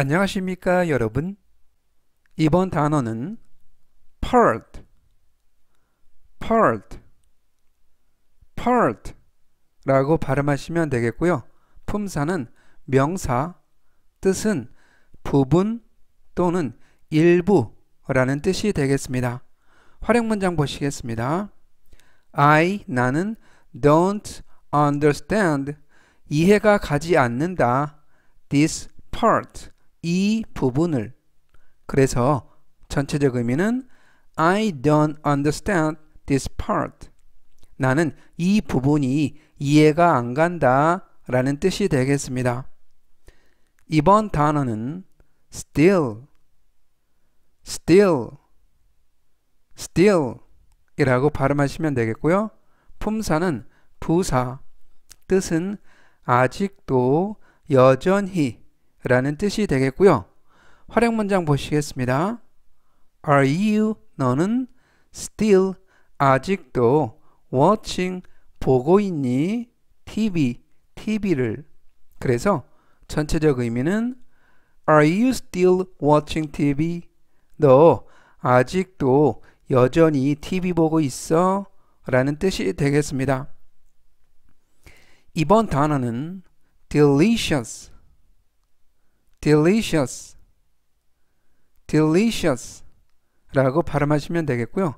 안녕하십니까 여러분 이번 단어는 part part part 라고 발음하시면 되겠고요 품사는 명사 뜻은 부분 또는 일부 라는 뜻이 되겠습니다 활용 문장 보시겠습니다 I 나는 don't understand 이해가 가지 않는다 this part 이 부분을 그래서 전체적 의미는 I don't understand this part. 나는 이 부분이 이해가 안 간다 라는 뜻이 되겠습니다. 이번 단어는 still, still, still 이라고 발음하시면 되겠고요. 품사는 부사, 뜻은 아직도 여전히 라는 뜻이 되겠고요. 활용 문장 보시겠습니다. Are you 너는 still 아직도 watching 보고 있니? TV TV를 그래서 전체적 의미는 Are you still watching TV? 너 아직도 여전히 TV 보고 있어? 라는 뜻이 되겠습니다. 이번 단어는 delicious delicious, delicious 라고 발음하시면 되겠고요.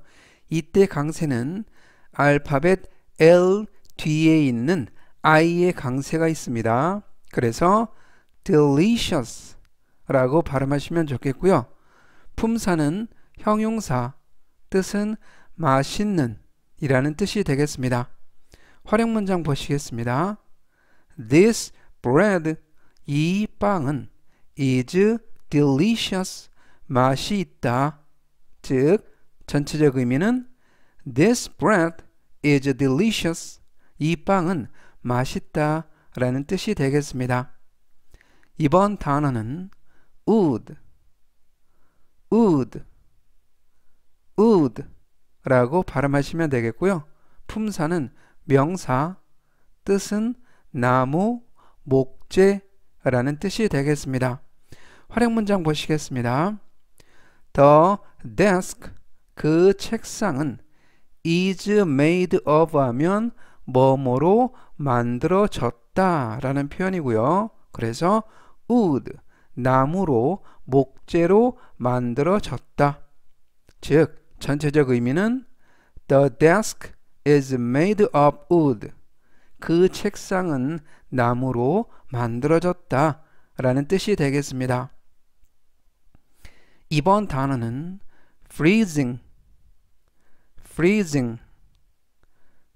이때 강세는 알파벳 L 뒤에 있는 I의 강세가 있습니다. 그래서 delicious 라고 발음하시면 좋겠고요. 품사는 형용사, 뜻은 맛있는 이라는 뜻이 되겠습니다. 활용 문장 보시겠습니다. This bread, 이 빵은 is delicious 맛이 있다. 즉 전체적 의미는 this bread is delicious 이 빵은 맛있다 라는 뜻이 되겠습니다. 이번 단어는 would, would, would 라고 발음하시면 되겠고요. 품사는 명사, 뜻은 나무, 목재라는 뜻이 되겠습니다. 활용 문장 보시겠습니다. The desk 그 책상은 is made of 하면 뭐뭐로 만들어졌다 라는 표현이고요. 그래서 wood 나무로 목재로 만들어졌다. 즉 전체적 의미는 The desk is made of wood. 그 책상은 나무로 만들어졌다 라는 뜻이 되겠습니다. 이번 단어는 freezing, freezing,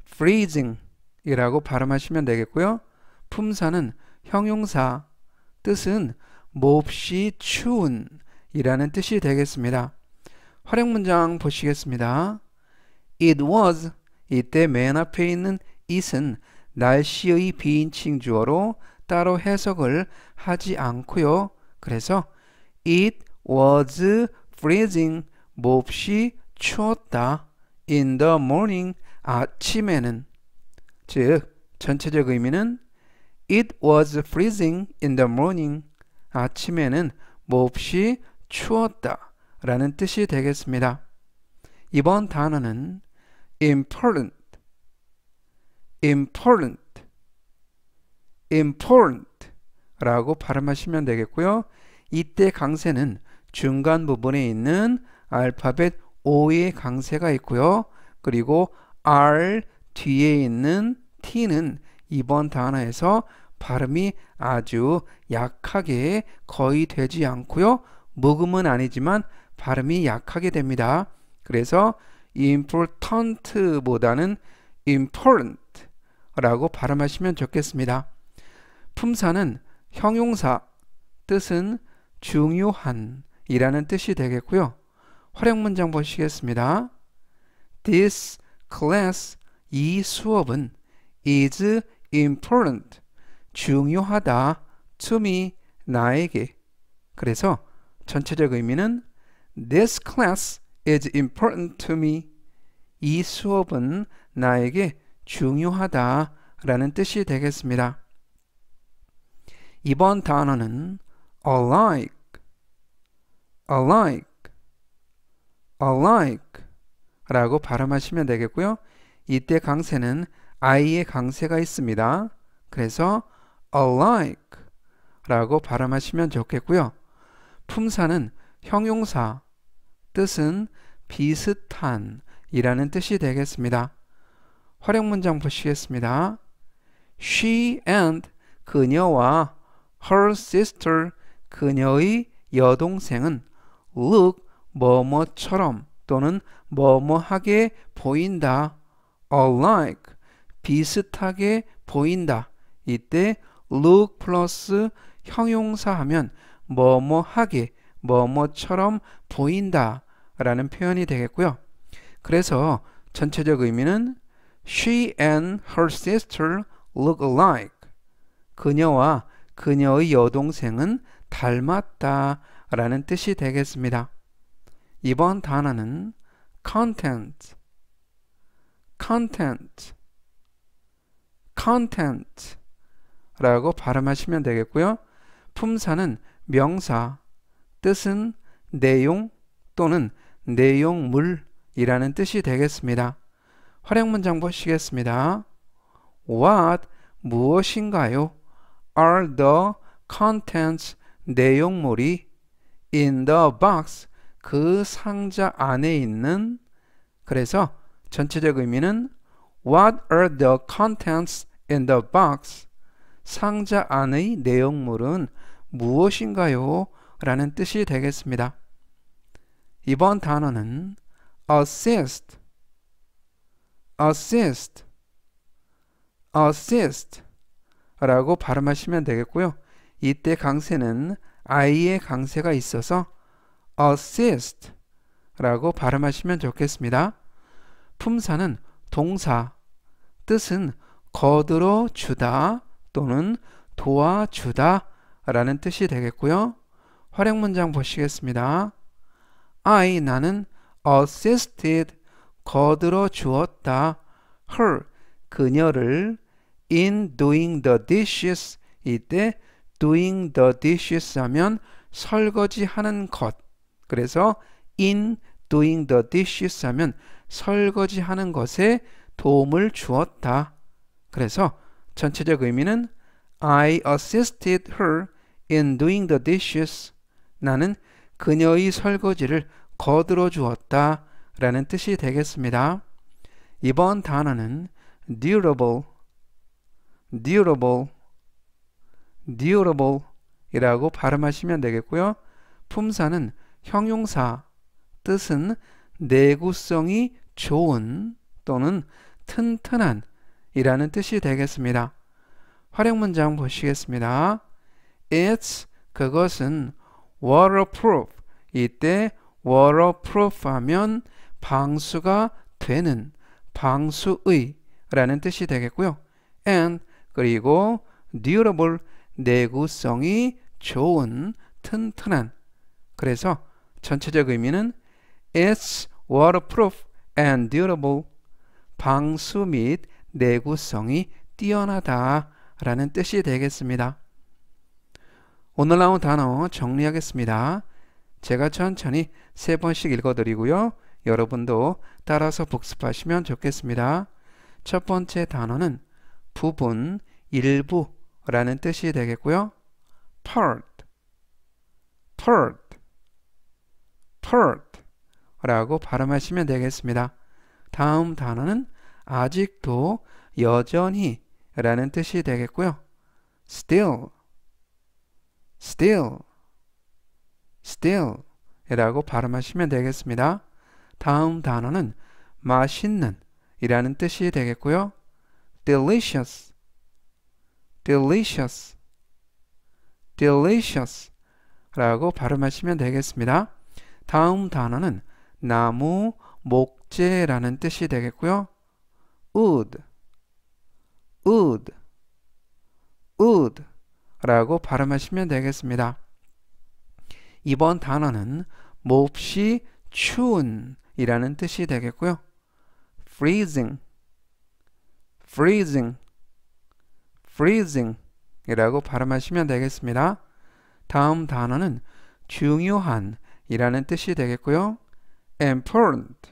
freezing 이라고 발음하시면 되겠고요. 품사는 형용사, 뜻은 몹시 추운 이라는 뜻이 되겠습니다. 활용 문장 보시겠습니다. It was 이때 맨 앞에 있는 it은 날씨의 비인칭 주어로 따로 해석을 하지 않고요. 그래서 it was freezing 몹시 추웠다. in the morning 아침에는 즉 전체적 의미는 it was freezing in the morning 아침에는 몹시 추웠다 라는 뜻이 되겠습니다. 이번 단어는 important important important 라고 발음하시면 되겠고요. 이때 강세는 중간 부분에 있는 알파벳 O의 강세가 있고요. 그리고 R 뒤에 있는 T는 이번 단어에서 발음이 아주 약하게 거의 되지 않고요. 묵음은 아니지만 발음이 약하게 됩니다. 그래서 important보다는 important라고 발음하시면 좋겠습니다. 품사는 형용사, 뜻은 중요한, 이라는 뜻이 되겠고요. 활용 문장 보시겠습니다. This class 이 수업은 is important 중요하다 to me 나에게 그래서 전체적 의미는 This class is important to me 이 수업은 나에게 중요하다 라는 뜻이 되겠습니다. 이번 단어는 alike alike, alike 라고 발음하시면 되겠고요. 이때 강세는 i의 강세가 있습니다. 그래서 alike 라고 발음하시면 좋겠고요. 품사는 형용사, 뜻은 비슷한 이라는 뜻이 되겠습니다. 활용 문장 보시겠습니다. She and 그녀와 her sister 그녀의 여동생은 look 뭐뭐처럼 또는 뭐뭐하게 보인다 alike 비슷하게 보인다 이때 look 플러스 형용사 하면 뭐뭐하게 뭐뭐처럼 보인다 라는 표현이 되겠고요 그래서 전체적 의미는 she and her sister look alike 그녀와 그녀의 여동생은 닮았다 라는 뜻이 되겠습니다. 이번 단어는 content, content, content 라고 발음하시면 되겠고요. 품사는 명사, 뜻은 내용 또는 내용물이라는 뜻이 되겠습니다. 활용 문장 보시겠습니다. What 무엇인가요? Are the contents 내용물이 in the box 그 상자 안에 있는 그래서 전체적 의미는 What are the contents in the box? 상자 안의 내용물은 무엇인가요? 라는 뜻이 되겠습니다. 이번 단어는 assist, assist, assist 라고 발음하시면 되겠고요. 이때 강세는 I의 강세가 있어서 assist 라고 발음하시면 좋겠습니다. 품사는 동사, 뜻은 거들어 주다 또는 도와주다 라는 뜻이 되겠고요. 활용 문장 보시겠습니다. I 나는 assisted 거들어 주었다 her 그녀를 in doing the dishes 이때 doing the dishes 하면 설거지하는 것. 그래서 in doing the dishes 하면 설거지하는 것에 도움을 주었다. 그래서 전체적 의미는 I assisted her in doing the dishes. 나는 그녀의 설거지를 거들어 주었다. 라는 뜻이 되겠습니다. 이번 단어는 durable, durable, durable이라고 발음하시면 되겠고요. 품사는 형용사, 뜻은 내구성이 좋은 또는 튼튼한 이라는 뜻이 되겠습니다. 활용 문장 보시겠습니다. It's 그것은 waterproof 이때 waterproof 하면 방수가 되는 방수의 라는 뜻이 되겠고요. and 그리고 durable 내구성이 좋은 튼튼한 그래서 전체적 의미는 It's waterproof and durable 방수 및 내구성이 뛰어나다 라는 뜻이 되겠습니다. 오늘 나온 단어 정리하겠습니다. 제가 천천히 세 번씩 읽어드리고요. 여러분도 따라서 복습하시면 좋겠습니다. 첫 번째 단어는 부분, 일부 라는 뜻이 되겠고요. pert, pert, pert 라고 발음하시면 되겠습니다. 다음 단어는 아직도 여전히 라는 뜻이 되겠고요. still, still, still 라고 발음하시면 되겠습니다. 다음 단어는 맛있는 이라는 뜻이 되겠고요. delicious, delicious, delicious 라고 발음하시면 되겠습니다. 다음 단어는 나무, 목재라는 뜻이 되겠고요. wood, wood, wood 라고 발음하시면 되겠습니다. 이번 단어는 몹시 추운 이라는 뜻이 되겠고요. freezing, freezing freezing 이라고 발음하시면 되겠습니다. 다음 단어는 중요한 이라는 뜻이 되겠고요. important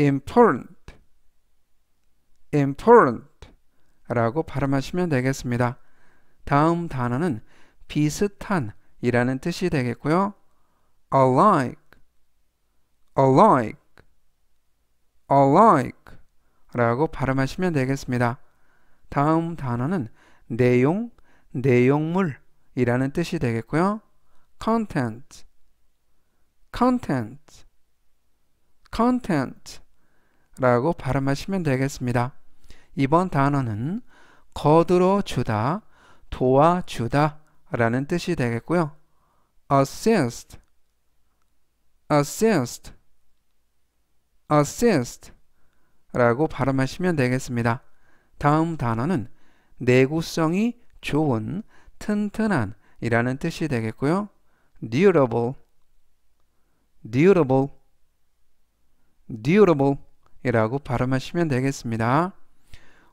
important important 라고 발음하시면 되겠습니다. 다음 단어는 비슷한 이라는 뜻이 되겠고요. alike alike alike 라고 발음하시면 되겠습니다. 다음 단어는 내용, 내용물이라는 뜻이 되겠고요. content, content, content 라고 발음하시면 되겠습니다. 이번 단어는 거들어 주다, 도와주다 라는 뜻이 되겠고요. assist, assist, assist 라고 발음하시면 되겠습니다. 다음 단어는 내구성이 좋은, 튼튼한 이라는 뜻이 되겠고요. durable, durable, durable 이라고 발음하시면 되겠습니다.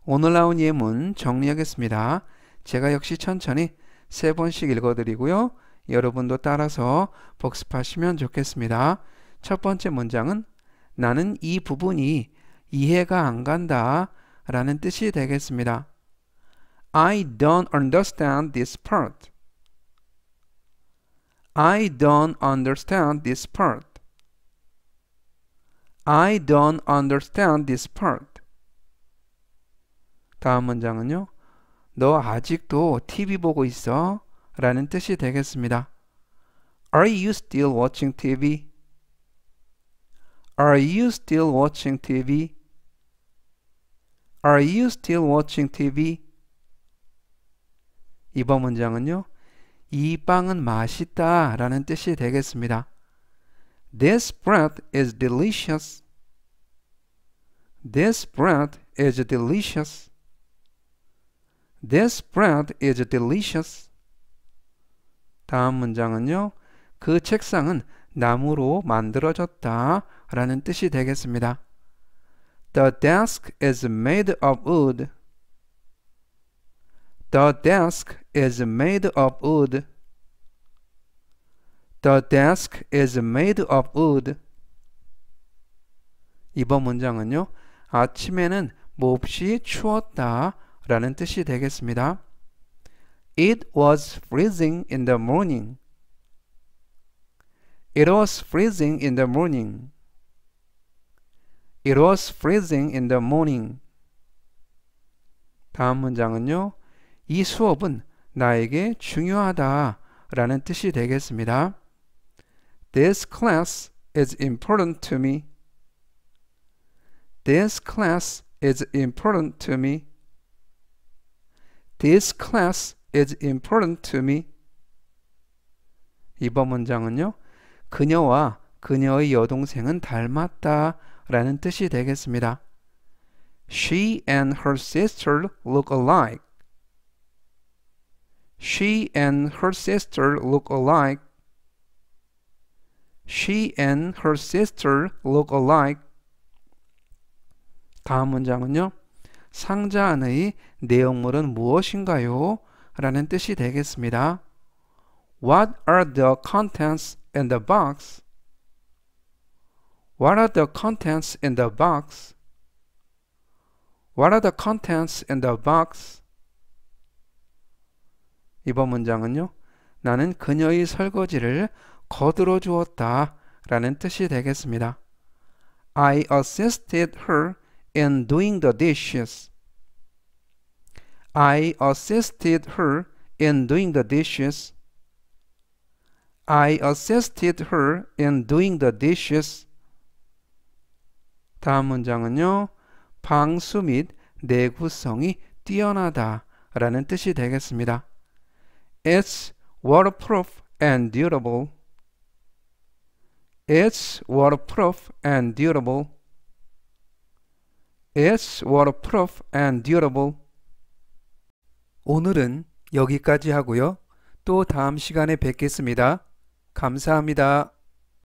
오늘 나온 예문 정리하겠습니다. 제가 역시 천천히 세 번씩 읽어드리고요. 여러분도 따라서 복습하시면 좋겠습니다. 첫 번째 문장은 나는 이 부분이 이해가 안 간다 라는 뜻이 되겠습니다. I don't understand this part. I don't understand this part. I don't understand this part. 다음 문장은요. 너 아직도 TV 보고 있어? 라는 뜻이 되겠습니다. Are you still watching TV? Are you still watching TV? Are you still watching TV? 이번 문장은요. 이 빵은 맛있다 라는 뜻이 되겠습니다. This bread is delicious. This bread is delicious. This bread is delicious. 다음 문장은요. 그 책상은 나무로 만들어졌다 라는 뜻이 되겠습니다. The desk is made of wood. The desk is made of wood. The desk is made of wood. 이번 문장은요. 아침에는 몹시 추웠다 라는 뜻이 되겠습니다. It was freezing in the morning. It was freezing in the morning. It was freezing in the morning. 다음 문장은요. 이 수업은 나에게 중요하다 라는 뜻이 되겠습니다. This class is important to me. This class is important to me. This class is important to me. 이번 문장은요. 그녀와 그녀의 여동생은 닮았다 라는 뜻이 되겠습니다. She and her sister look alike. She and her sister look alike. She and her sister look alike. 다음 문장은요. 상자 안의 내용물은 무엇인가요? 라는 뜻이 되겠습니다. What are the contents in the box? What are the contents in the box? What are the contents in the box? 이번 문장은요. 나는 그녀의 설거지를 거들어 주었다 라는 뜻이 되겠습니다. I assisted her in doing the dishes. I assisted her in doing the dishes. I assisted her in doing the dishes. 다음 문장은요. 방수 및 내구성이 뛰어나다 라는 뜻이 되겠습니다. It's waterproof and durable. It's waterproof and durable. It's waterproof and durable. 오늘은 여기까지 하고요. 또 다음 시간에 뵙겠습니다. 감사합니다.